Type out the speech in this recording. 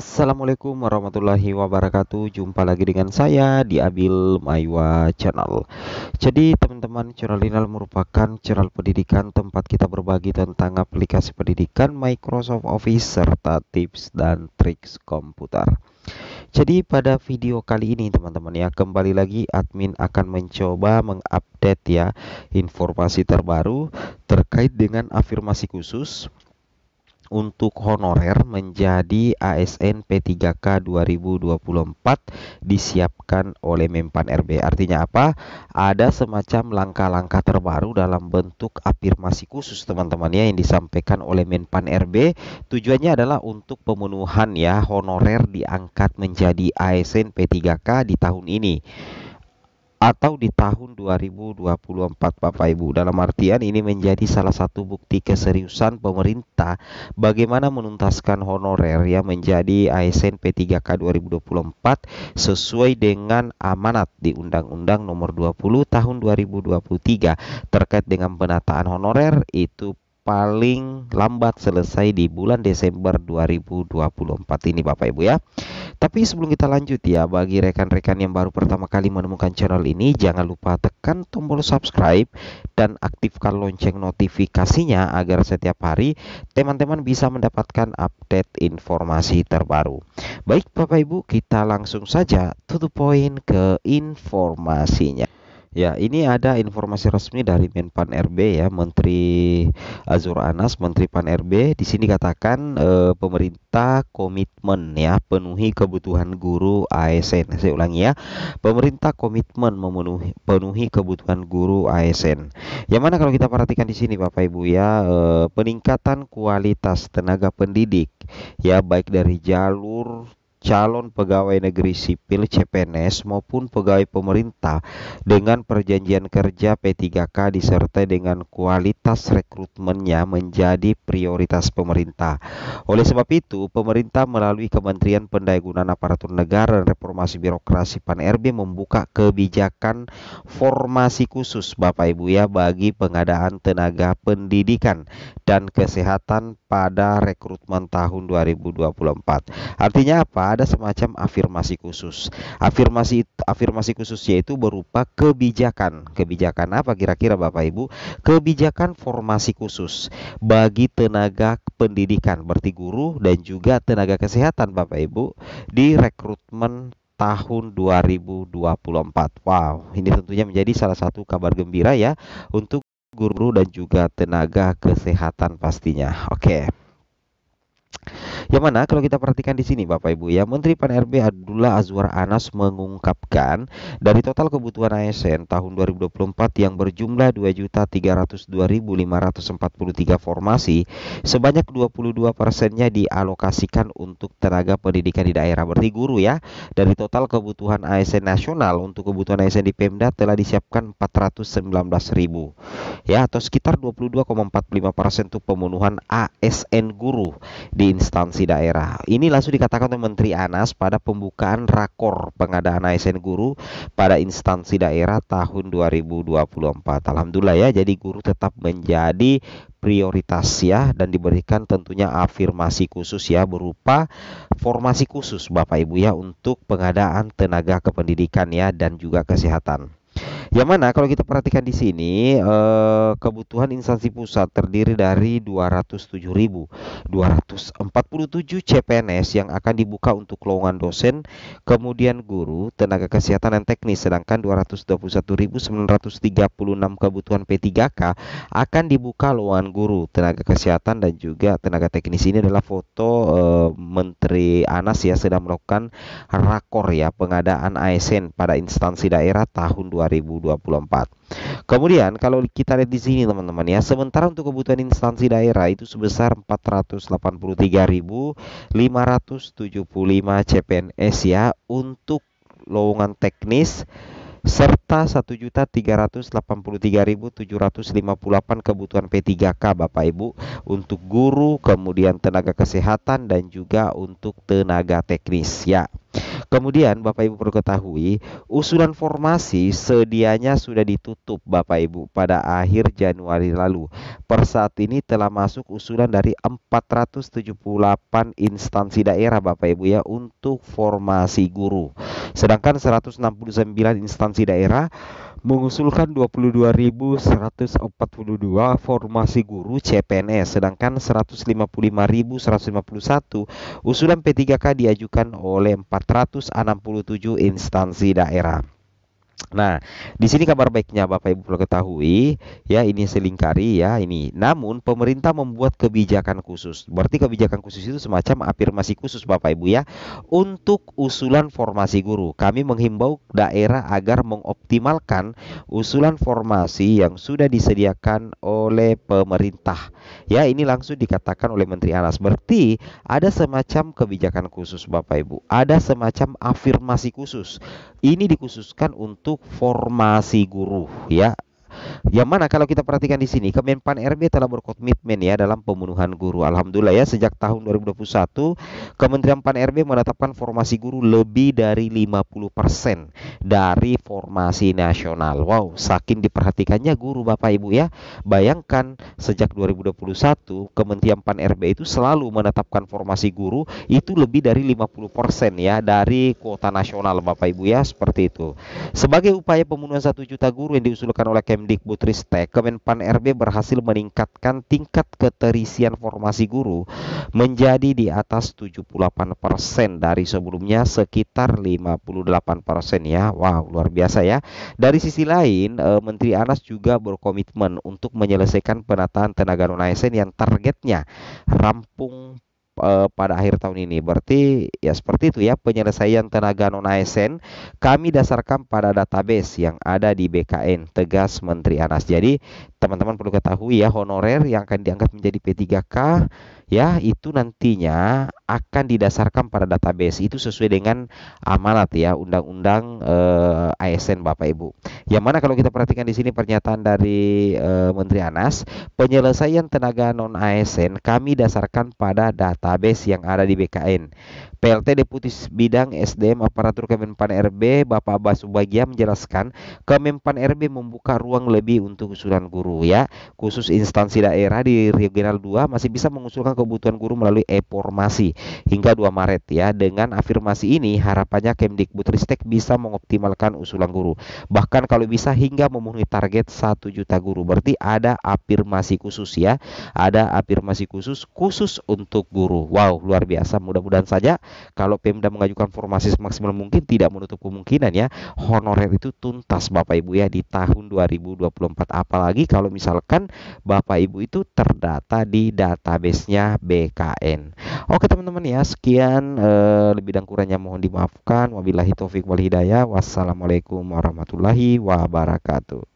Assalamualaikum warahmatullahi wabarakatuh Jumpa lagi dengan saya di Abil Maiwa Channel Jadi teman-teman channel ini merupakan channel Pendidikan Tempat kita berbagi tentang aplikasi pendidikan Microsoft Office Serta tips dan trik komputer jadi pada video kali ini teman-teman ya kembali lagi admin akan mencoba mengupdate ya informasi terbaru terkait dengan afirmasi khusus untuk honorer menjadi ASN P3K 2024 disiapkan oleh Mempan RB. Artinya apa? Ada semacam langkah-langkah terbaru dalam bentuk afirmasi khusus teman-teman ya yang disampaikan oleh Menpan RB. Tujuannya adalah untuk pemenuhan ya honorer diangkat menjadi ASN P3K di tahun ini atau di tahun 2024 Bapak Ibu. Dalam artian ini menjadi salah satu bukti keseriusan pemerintah bagaimana menuntaskan honorer yang menjadi ASN P3K 2024 sesuai dengan amanat di Undang-Undang Nomor 20 Tahun 2023 terkait dengan penataan honorer itu paling lambat selesai di bulan Desember 2024 ini Bapak Ibu ya. Tapi sebelum kita lanjut ya, bagi rekan-rekan yang baru pertama kali menemukan channel ini, jangan lupa tekan tombol subscribe dan aktifkan lonceng notifikasinya agar setiap hari teman-teman bisa mendapatkan update informasi terbaru. Baik Bapak Ibu, kita langsung saja to the point ke informasinya. Ya, ini ada informasi resmi dari Menpan RB ya, Menteri Azur Anas, Menteri Pan RB. Di sini katakan e, pemerintah komitmen ya penuhi kebutuhan guru ASN. Saya ulangi ya, pemerintah komitmen memenuhi penuhi kebutuhan guru ASN. Yang mana kalau kita perhatikan di sini Bapak Ibu ya, e, peningkatan kualitas tenaga pendidik ya baik dari jalur calon pegawai negeri sipil CPNS maupun pegawai pemerintah dengan perjanjian kerja P3K disertai dengan kualitas rekrutmennya menjadi prioritas pemerintah. Oleh sebab itu, pemerintah melalui Kementerian Pendayagunaan Aparatur Negara dan Reformasi Birokrasi PAN-RB membuka kebijakan formasi khusus Bapak Ibu ya bagi pengadaan tenaga pendidikan dan kesehatan pada rekrutmen tahun 2024. Artinya apa? ada semacam afirmasi khusus. Afirmasi afirmasi khusus yaitu berupa kebijakan. Kebijakan apa kira-kira Bapak Ibu? Kebijakan formasi khusus bagi tenaga pendidikan, berarti guru dan juga tenaga kesehatan Bapak Ibu di rekrutmen tahun 2024. Wow, ini tentunya menjadi salah satu kabar gembira ya untuk guru dan juga tenaga kesehatan pastinya. Oke. Okay. Yang mana kalau kita perhatikan di sini Bapak Ibu ya, Menteri Pan RB Abdullah Azwar Anas mengungkapkan dari total kebutuhan ASN tahun 2024 yang berjumlah 2.302.543 formasi, sebanyak 22 persennya dialokasikan untuk tenaga pendidikan di daerah. Berarti guru ya, dari total kebutuhan ASN nasional untuk kebutuhan ASN di Pemda telah disiapkan 419.000 ya atau sekitar 22,45 persen untuk pemenuhan ASN guru di instansi instansi daerah. Ini langsung dikatakan oleh Menteri Anas pada pembukaan rakor pengadaan ASN guru pada instansi daerah tahun 2024. Alhamdulillah ya, jadi guru tetap menjadi prioritas ya dan diberikan tentunya afirmasi khusus ya berupa formasi khusus Bapak Ibu ya untuk pengadaan tenaga kependidikan ya dan juga kesehatan. Yang mana kalau kita perhatikan di sini eh, kebutuhan instansi pusat terdiri dari 207.247 CPNS yang akan dibuka untuk lowongan dosen, kemudian guru, tenaga kesehatan dan teknis sedangkan 221.936 kebutuhan P3K akan dibuka lowongan guru, tenaga kesehatan dan juga tenaga teknis. Ini adalah foto eh, Menteri Anas ya sedang melakukan rakor ya pengadaan ASN pada instansi daerah tahun 2000 2024. Kemudian kalau kita lihat di sini teman-teman ya, sementara untuk kebutuhan instansi daerah itu sebesar 483.575 CPNS ya untuk lowongan teknis serta 1.383.758 kebutuhan P3K Bapak Ibu untuk guru, kemudian tenaga kesehatan dan juga untuk tenaga teknis ya. Kemudian Bapak Ibu perlu ketahui, usulan formasi sedianya sudah ditutup Bapak Ibu pada akhir Januari lalu. Per saat ini telah masuk usulan dari 478 instansi daerah Bapak Ibu ya untuk formasi guru. Sedangkan 169 instansi daerah mengusulkan 22.142 formasi guru CPNS e, sedangkan 155.151 usulan P3K diajukan oleh 467 instansi daerah. Nah, di sini kabar baiknya Bapak Ibu perlu ketahui, ya ini selingkari ya ini. Namun pemerintah membuat kebijakan khusus. Berarti kebijakan khusus itu semacam afirmasi khusus Bapak Ibu ya untuk usulan formasi guru. Kami menghimbau daerah agar mengoptimalkan usulan formasi yang sudah disediakan oleh pemerintah. Ya, ini langsung dikatakan oleh Menteri Anas. Berarti ada semacam kebijakan khusus Bapak Ibu. Ada semacam afirmasi khusus. Ini dikhususkan untuk formasi guru ya yang mana kalau kita perhatikan di sini Kemenpan RB telah berkomitmen ya dalam pembunuhan guru. Alhamdulillah ya sejak tahun 2021 Kementerian Pan RB menetapkan formasi guru lebih dari 50% dari formasi nasional. Wow, saking diperhatikannya guru Bapak Ibu ya. Bayangkan sejak 2021 Kementerian Pan RB itu selalu menetapkan formasi guru itu lebih dari 50% ya dari kuota nasional Bapak Ibu ya seperti itu. Sebagai upaya pembunuhan 1 juta guru yang diusulkan oleh Kemdik Dikbudristek, Kemenpan RB berhasil meningkatkan tingkat keterisian formasi guru menjadi di atas 78% dari sebelumnya sekitar 58% ya. Wow, luar biasa ya. Dari sisi lain, eh, Menteri Anas juga berkomitmen untuk menyelesaikan penataan tenaga non ASN yang targetnya rampung Eh, pada akhir tahun ini. Berarti ya seperti itu ya penyelesaian tenaga non ASN kami dasarkan pada database yang ada di BKN tegas Menteri Anas. Jadi teman-teman perlu ketahui ya honorer yang akan diangkat menjadi P3K ya itu nantinya akan didasarkan pada database itu sesuai dengan amanat ya undang-undang eh, ASN Bapak Ibu. Yang mana kalau kita perhatikan di sini pernyataan dari eh, Menteri Anas, penyelesaian tenaga non ASN kami dasarkan pada database yang ada di BKN. PLT Deputi Bidang SDM Aparatur Kemenpan RB Bapak Abbas ubagia menjelaskan Kemenpan RB membuka ruang lebih untuk usulan guru ya khusus instansi daerah di regional 2 masih bisa mengusulkan kebutuhan guru melalui e-formasi hingga 2 Maret ya. Dengan afirmasi ini harapannya Kemdikbudristek bisa mengoptimalkan usulan guru. Bahkan kalau bisa hingga memenuhi target 1 juta guru. Berarti ada afirmasi khusus ya. Ada afirmasi khusus khusus untuk guru. Wow, luar biasa. Mudah-mudahan saja kalau Pemda mengajukan formasi semaksimal mungkin tidak menutup kemungkinan ya honorer itu tuntas Bapak Ibu ya di tahun 2024 apalagi kalau misalkan Bapak Ibu itu terdata di database-nya BKN. Oke teman-teman ya, sekian eh, lebih dan kurangnya mohon dimaafkan. Wabillahi taufik wal hidayah. Wassalamualaikum warahmatullahi wabarakatuh.